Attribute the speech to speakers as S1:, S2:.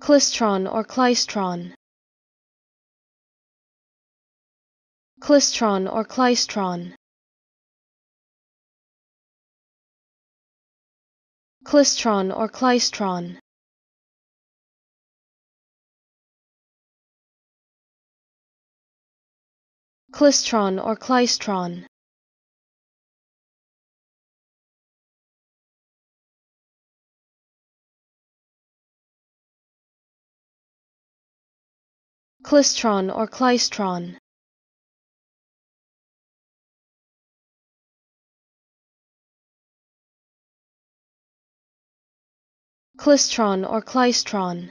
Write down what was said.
S1: Klystron or Klystron Klystron or Klystron Klystron or Klystron Klystron or Klystron Clistron or Clystron. Clistron or Clystron.